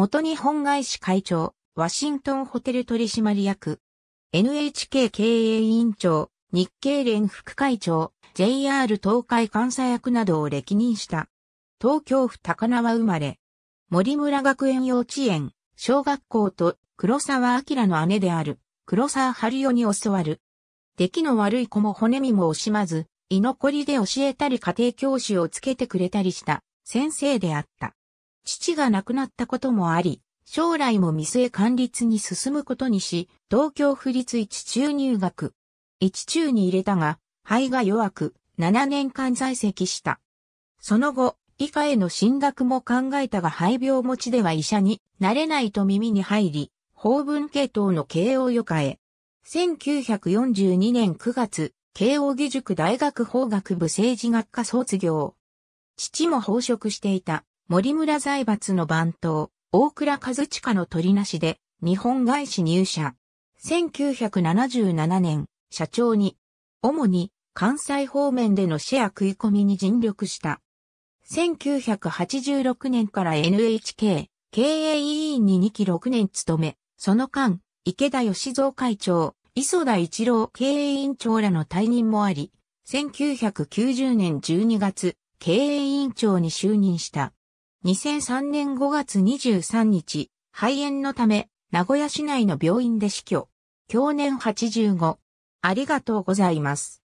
元日本外資会長、ワシントンホテル取締役、NHK 経営委員長、日経連副会長、JR 東海監査役などを歴任した。東京府高輪生まれ。森村学園幼稚園、小学校と黒沢明の姉である、黒沢春代に教わる。出来の悪い子も骨身も惜しまず、居残りで教えたり家庭教師をつけてくれたりした先生であった。父が亡くなったこともあり、将来も未成管律に進むことにし、東京府立一中入学。一中に入れたが、肺が弱く、7年間在籍した。その後、医科への進学も考えたが肺病持ちでは医者になれないと耳に入り、法文系統の慶応予科へ。1942年9月、慶応義塾大学法学部政治学科卒業。父も法職していた森村財閥の番頭、大倉和親の取りなしで、日本外資入社。1977年、社長に、主に関西方面でのシェア食い込みに尽力した。1986年から NHK 経営委員に2期6年務め、その間、池田義蔵会長、磯田一郎経営委員長らの退任もあり、1990年12月、経営委員長に就任した。2003年5月23日、肺炎のため、名古屋市内の病院で死去。去年85。ありがとうございます。